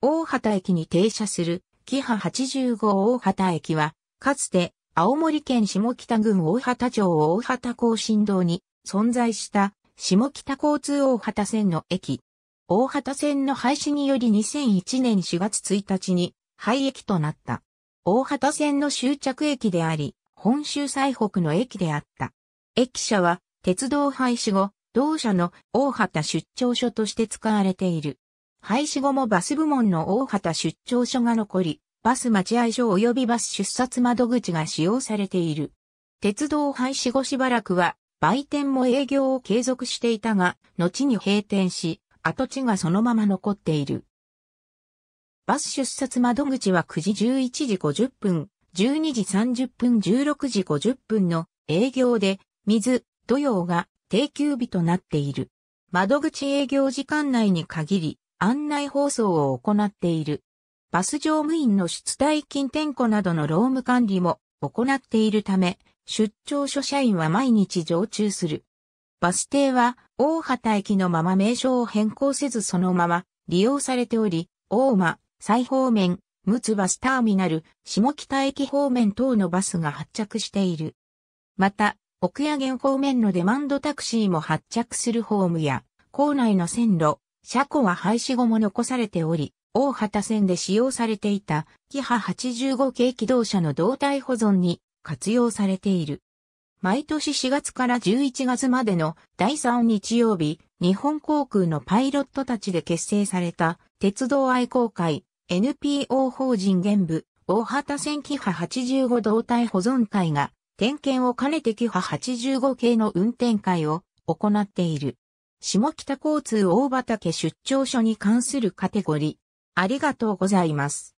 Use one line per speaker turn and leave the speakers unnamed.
大畑駅に停車する、キハ85大畑駅は、かつて、青森県下北郡大畑町大畑高新道に存在した下北交通大畑線の駅。大畑線の廃止により2001年4月1日に廃駅となった。大畑線の終着駅であり、本州最北の駅であった。駅舎は鉄道廃止後、同社の大畑出張所として使われている。廃止後もバス部門の大畑出張所が残り、バス待合所及びバス出札窓口が使用されている。鉄道廃止後しばらくは、売店も営業を継続していたが、後に閉店し、跡地がそのまま残っている。バス出札窓口は9時11時50分、12時30分、16時50分の営業で、水、土曜が定休日となっている。窓口営業時間内に限り、案内放送を行っている。バス乗務員の出退勤点呼などの労務管理も行っているため、出張所社員は毎日常駐する。バス停は大畑駅のまま名称を変更せずそのまま利用されており、大間、西方面、陸奥バスターミナル、下北駅方面等のバスが発着している。また、奥屋源方面のデマンドタクシーも発着するホームや、校内の線路、車庫は廃止後も残されており、大畑線で使用されていた、キハ85系機動車の動体保存に活用されている。毎年4月から11月までの第3日曜日、日本航空のパイロットたちで結成された鉄道愛好会 NPO 法人現部大畑線キハ85動体保存会が点検を兼ねてキハ85系の運転会を行っている。下北交通大畑出張所に関するカテゴリー。ありがとうございます。